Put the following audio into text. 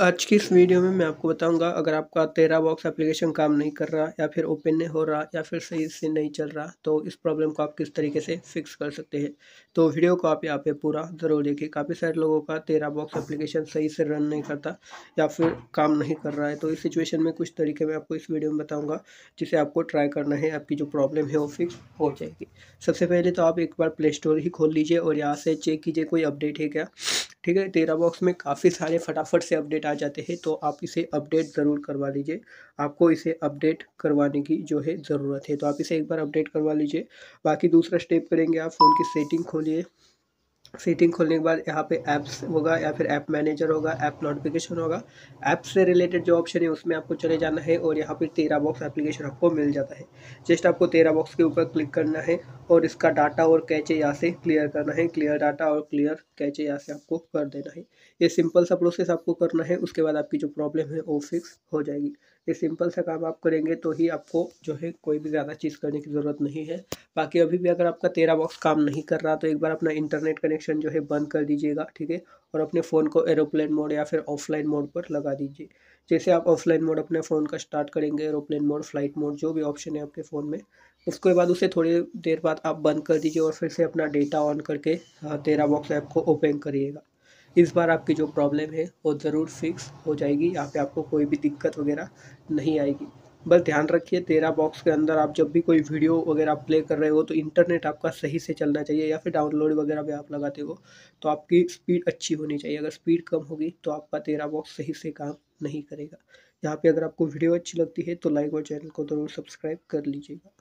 आज की इस वीडियो में मैं आपको बताऊंगा अगर आपका तेरा बॉक्स एप्लीकेशन काम नहीं कर रहा या फिर ओपन नहीं हो रहा या फिर सही से नहीं चल रहा तो इस प्रॉब्लम को आप किस तरीके से फिक्स कर सकते हैं तो वीडियो को आप यहाँ पे पूरा ज़रूर देखिए काफ़ी सारे लोगों का तेरा बॉक्स एप्लीकेशन सही से रन नहीं करता या फिर काम नहीं कर रहा है तो इस सिचुएशन में कुछ तरीके मैं आपको इस वीडियो में बताऊँगा जिसे आपको ट्राई करना है आपकी जो प्रॉब्लम है वो फिक्स हो जाएगी सबसे पहले तो आप एक बार प्ले स्टोर ही खोल लीजिए और यहाँ से चेक कीजिए कोई अपडेट है क्या ठीक है तेरा बॉक्स में काफ़ी सारे फटाफट से अपडेट आ जाते हैं तो आप इसे अपडेट ज़रूर करवा लीजिए आपको इसे अपडेट करवाने की जो है ज़रूरत है तो आप इसे एक बार अपडेट करवा लीजिए बाकी दूसरा स्टेप करेंगे आप फ़ोन की सेटिंग खोलिए सेटिंग खोलने के बाद यहाँ पे ऐप्स होगा या फिर ऐप मैनेजर होगा ऐप नोटिफिकेशन होगा ऐप से रिलेटेड जो ऑप्शन है उसमें आपको चले जाना है और यहाँ पे तेरा बॉक्स एप्लीकेशन आपको मिल जाता है जस्ट आपको तेरा बॉक्स के ऊपर क्लिक करना है और इसका डाटा और कैचे यहाँ से क्लियर करना है क्लियर डाटा और क्लियर कैचे यहाँ से आपको कर देना है ये सिंपल सा प्रोसेस आपको करना है उसके बाद आपकी जो प्रॉब्लम है वो फिक्स हो जाएगी ये सिंपल सा काम आप करेंगे तो ही आपको जो है कोई भी ज़्यादा चीज़ करने की ज़रूरत नहीं है बाकी अभी भी अगर आपका तेरह बॉक्स काम नहीं कर रहा तो एक बार अपना इंटरनेट कनेक्शन जो है बंद कर दीजिएगा ठीक है और अपने फ़ोन को एरोप्लेन मोड या फिर ऑफलाइन मोड पर लगा दीजिए जैसे आप ऑफलाइन मोड अपने फ़ोन का स्टार्ट करेंगे एरोप्लेन मोड फ्लाइट मोड जो भी ऑप्शन है आपके फ़ोन में उसके बाद उसे थोड़ी देर बाद आप बंद कर दीजिए और फिर से अपना डेटा ऑन करके हाँ, तेरा बॉक्स ऐप को ओपन करिएगा इस बार आपकी जो प्रॉब्लम है वो ज़रूर फिक्स हो जाएगी यहाँ पे आपको कोई भी दिक्कत वगैरह नहीं आएगी बस ध्यान रखिए तेरह बॉक्स के अंदर आप जब भी कोई वीडियो वगैरह प्ले कर रहे हो तो इंटरनेट आपका सही से चलना चाहिए या फिर डाउनलोड वगैरह भी आप लगाते हो तो आपकी स्पीड अच्छी होनी चाहिए अगर स्पीड कम होगी तो आपका तेरह बॉक्स सही से काम नहीं करेगा यहाँ पे अगर आपको वीडियो अच्छी लगती है तो लाइक और चैनल को ज़रूर सब्सक्राइब कर लीजिएगा